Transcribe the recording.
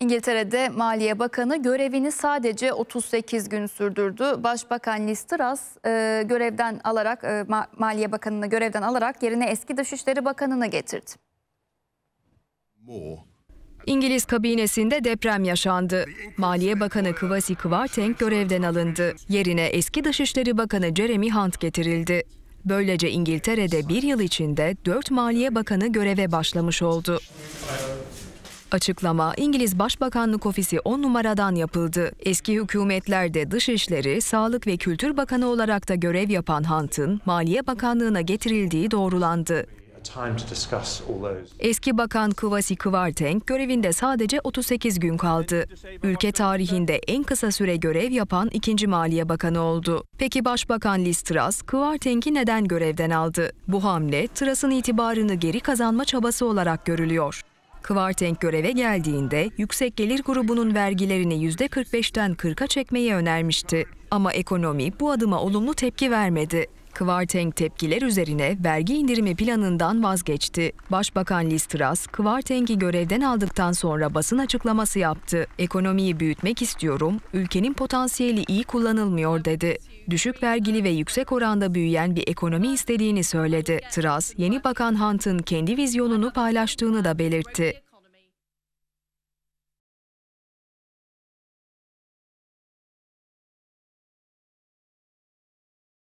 İngiltere'de Maliye Bakanı görevini sadece 38 gün sürdürdü. Başbakan Liz Truss e, görevden alarak e, Maliye Bakanını görevden alarak yerine eski Dışişleri Bakanını getirdi. More. İngiliz kabinesinde deprem yaşandı. Maliye Bakanı Kwasi Kwarteng görevden alındı. Yerine eski Dışişleri Bakanı Jeremy Hunt getirildi. Böylece İngiltere'de bir yıl içinde dört Maliye Bakanı göreve başlamış oldu. Açıklama İngiliz Başbakanlık Ofisi 10 numaradan yapıldı. Eski hükümetlerde Dışişleri, Sağlık ve Kültür Bakanı olarak da görev yapan Hunt'ın Maliye Bakanlığı'na getirildiği doğrulandı. Eski Bakan Kıvasi Kıvarteng görevinde sadece 38 gün kaldı. Ülke tarihinde en kısa süre görev yapan ikinci Maliye Bakanı oldu. Peki Başbakan Liz Truss, Kıvartenk'i neden görevden aldı? Bu hamle, Truss'ın itibarını geri kazanma çabası olarak görülüyor. Kvartenk göreve geldiğinde yüksek gelir grubunun vergilerini %45'ten 40'a çekmeyi önermişti. Ama ekonomi bu adıma olumlu tepki vermedi. Kvarteng tepkiler üzerine vergi indirimi planından vazgeçti. Başbakan Liz Truss, Kvarteng'i görevden aldıktan sonra basın açıklaması yaptı. Ekonomiyi büyütmek istiyorum, ülkenin potansiyeli iyi kullanılmıyor dedi. Düşük vergili ve yüksek oranda büyüyen bir ekonomi istediğini söyledi. Truss, yeni bakan Hunt'ın kendi vizyonunu paylaştığını da belirtti.